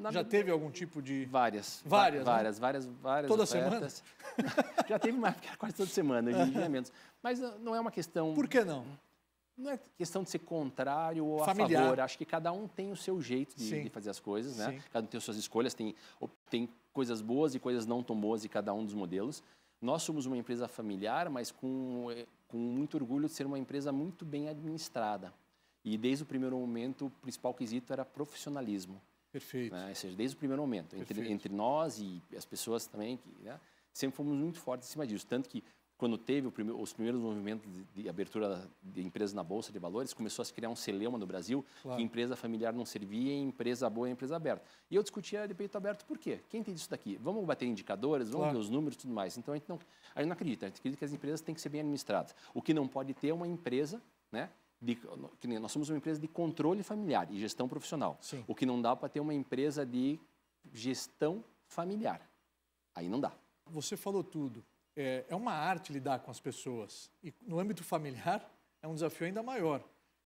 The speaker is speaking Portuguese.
na Já minha... teve algum tipo de. Várias. Várias. Né? Várias, né? várias, várias. Toda ofertas. semana? Já teve mais, quase toda semana, hoje é. em menos. Mas ah, não é uma questão. Por que não? Não é questão de ser contrário ou Familiar. a favor. Acho que cada um tem o seu jeito de, de fazer as coisas, né? Sim. Cada um tem as suas escolhas, tem, tem coisas boas e coisas não tão boas em cada um dos modelos. Nós somos uma empresa familiar, mas com, eh, com muito orgulho de ser uma empresa muito bem administrada. E desde o primeiro momento, o principal quesito era profissionalismo. Perfeito. Né? Ou seja, desde o primeiro momento, entre, entre nós e as pessoas também, que, né? sempre fomos muito fortes em cima disso. Tanto que, quando teve primeiro, os primeiros movimentos de, de, abertura de empresas na Bolsa de Valores, começou a se criar um celeuma no Brasil claro. que empresa familiar não servia, empresa boa e empresa aberta. E eu discutia de peito aberto por quê? Quem tem isso daqui? Vamos bater indicadores, vamos claro. ver os números e tudo mais. Então, a gente, não, a gente não acredita. A gente acredita que as empresas têm que ser bem administradas. O que não pode ter é uma empresa né, de, nós somos uma empresa de controle familiar e gestão profissional. Sim. O que não dá para ter uma empresa de gestão familiar. Aí não dá. Você falou tudo. É, é uma arte lidar com as pessoas. E no âmbito familiar é um desafio ainda maior.